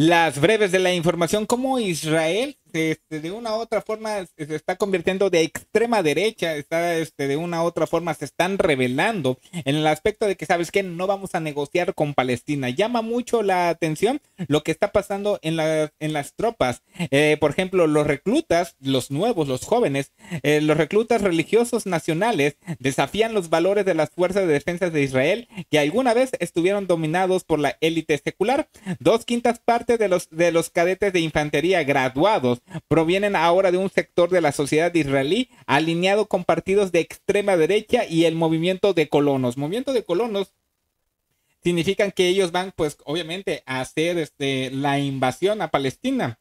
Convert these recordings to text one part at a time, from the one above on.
Las breves de la información, como Israel de una u otra forma se está convirtiendo de extrema derecha, está este, de una u otra forma se están revelando en el aspecto de que, ¿sabes que No vamos a negociar con Palestina. Llama mucho la atención lo que está pasando en, en las tropas. Eh, por ejemplo, los reclutas, los nuevos, los jóvenes, eh, los reclutas religiosos nacionales desafían los valores de las fuerzas de defensa de Israel que alguna vez estuvieron dominados por la élite secular. Dos quintas partes de los, de los cadetes de infantería graduados provienen ahora de un sector de la sociedad israelí alineado con partidos de extrema derecha y el movimiento de colonos. Movimiento de colonos significan que ellos van, pues, obviamente, a hacer este, la invasión a Palestina.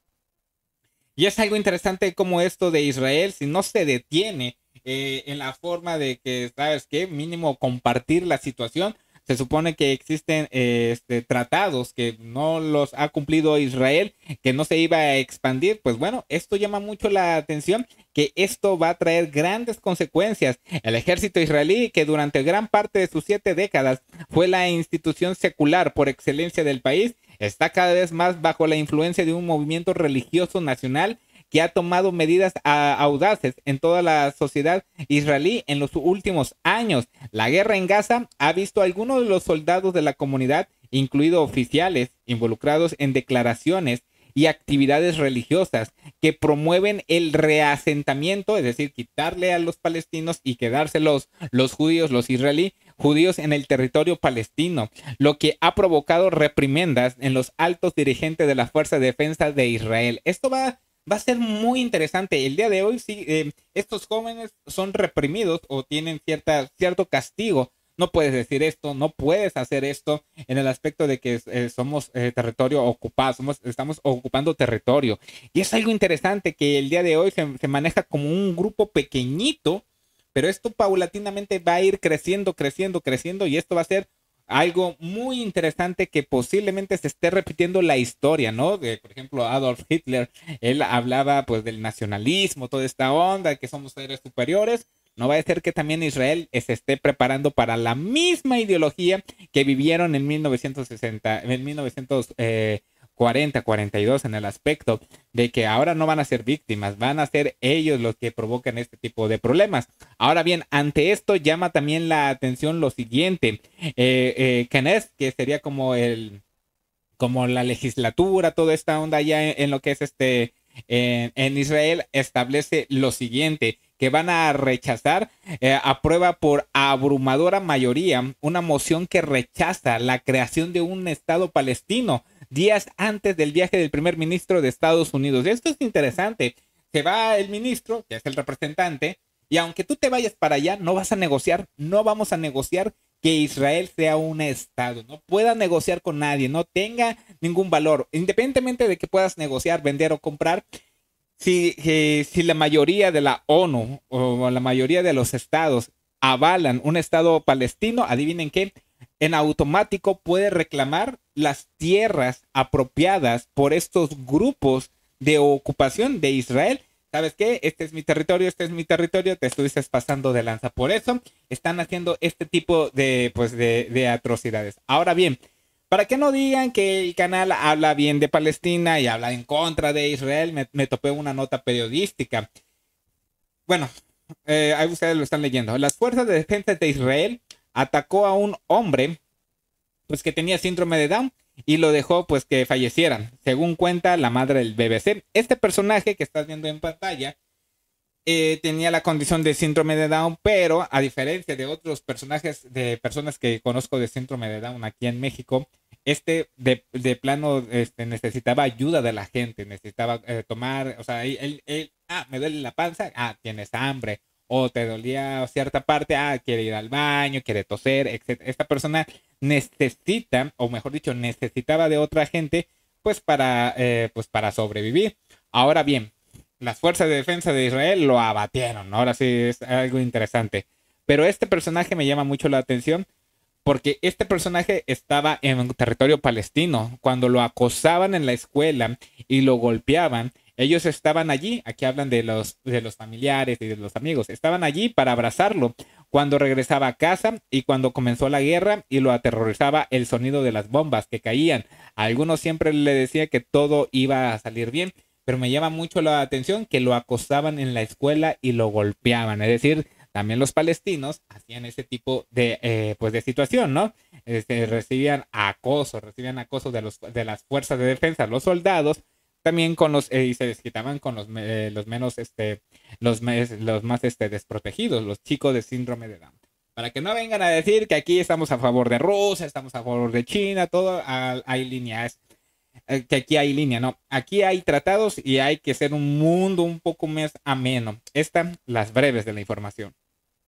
Y es algo interesante como esto de Israel, si no se detiene eh, en la forma de que, ¿sabes qué? Mínimo compartir la situación, se supone que existen eh, este, tratados que no los ha cumplido Israel, que no se iba a expandir. Pues bueno, esto llama mucho la atención, que esto va a traer grandes consecuencias. El ejército israelí, que durante gran parte de sus siete décadas fue la institución secular por excelencia del país, está cada vez más bajo la influencia de un movimiento religioso nacional que ha tomado medidas audaces en toda la sociedad israelí en los últimos años. La guerra en Gaza ha visto a algunos de los soldados de la comunidad, incluidos oficiales, involucrados en declaraciones y actividades religiosas que promueven el reasentamiento, es decir, quitarle a los palestinos y quedárselos los judíos, los israelíes, judíos en el territorio palestino, lo que ha provocado reprimendas en los altos dirigentes de la Fuerza de Defensa de Israel. Esto va va a ser muy interesante. El día de hoy, sí, eh, estos jóvenes son reprimidos o tienen cierta, cierto castigo. No puedes decir esto, no puedes hacer esto en el aspecto de que eh, somos eh, territorio ocupado, estamos ocupando territorio. Y es algo interesante que el día de hoy se maneja como un grupo pequeñito, pero esto paulatinamente va a ir creciendo, creciendo, creciendo y esto va a ser algo muy interesante que posiblemente se esté repitiendo la historia, ¿no? De, por ejemplo, Adolf Hitler, él hablaba pues del nacionalismo, toda esta onda, que somos seres superiores. No va a ser que también Israel se esté preparando para la misma ideología que vivieron en 1960, en 1900. 40, 42 en el aspecto de que ahora no van a ser víctimas, van a ser ellos los que provocan este tipo de problemas. Ahora bien, ante esto llama también la atención lo siguiente, eh, eh, que sería como el, como la legislatura, toda esta onda ya en, lo que es este, en, Israel, establece lo siguiente, que van a rechazar, eh, aprueba por abrumadora mayoría una moción que rechaza la creación de un Estado palestino días antes del viaje del primer ministro de Estados Unidos. esto es interesante. Se va el ministro, que es el representante, y aunque tú te vayas para allá, no vas a negociar, no vamos a negociar que Israel sea un Estado, no pueda negociar con nadie, no tenga ningún valor, independientemente de que puedas negociar, vender o comprar. Si, eh, si la mayoría de la ONU o la mayoría de los estados avalan un Estado palestino, adivinen qué, en automático puede reclamar las tierras apropiadas por estos grupos de ocupación de Israel. ¿Sabes qué? Este es mi territorio, este es mi territorio, te estuviste pasando de lanza. Por eso están haciendo este tipo de, pues, de, atrocidades. Ahora bien, para que no digan que el canal habla bien de Palestina y habla en contra de Israel, me, topé una nota periodística. Bueno, eh, ahí ustedes lo están leyendo. Las fuerzas de defensa de Israel atacó a un hombre pues que tenía síndrome de Down y lo dejó pues que fallecieran. según cuenta la madre del BBC. Este personaje que estás viendo en pantalla eh, tenía la condición de síndrome de Down, pero a diferencia de otros personajes de personas que conozco de síndrome de Down aquí en México, este de, plano este, necesitaba ayuda de la gente, necesitaba eh, tomar, o sea, él, ah, me duele la panza, ah, tienes hambre, o te dolía cierta parte, ah, quiere ir al baño, quiere toser, etc. Esta persona necesita, o mejor dicho, necesitaba de otra gente, pues para, eh, pues para sobrevivir. Ahora bien, las fuerzas de defensa de Israel lo abatieron, ahora sí es algo interesante. Pero este personaje me llama mucho la atención porque este personaje estaba en territorio palestino. Cuando lo acosaban en la escuela y lo golpeaban, ellos estaban allí, aquí hablan de los, de los familiares y de los amigos, estaban allí para abrazarlo cuando regresaba a casa y cuando comenzó la guerra y lo aterrorizaba el sonido de las bombas que caían. algunos siempre le decía que todo iba a salir bien, pero me llama mucho la atención que lo acosaban en la escuela y lo golpeaban, es decir, también los palestinos hacían ese tipo de, eh, pues de situación, ¿no? Este, recibían acoso, recibían acoso de, los, de las fuerzas de defensa, los soldados, también con los eh, y se desquitaban con los eh, los menos este los los más este desprotegidos los chicos de síndrome de Down para que no vengan a decir que aquí estamos a favor de Rusia estamos a favor de China todo hay líneas eh, que aquí hay línea no aquí hay tratados y hay que ser un mundo un poco más ameno estas las breves de la información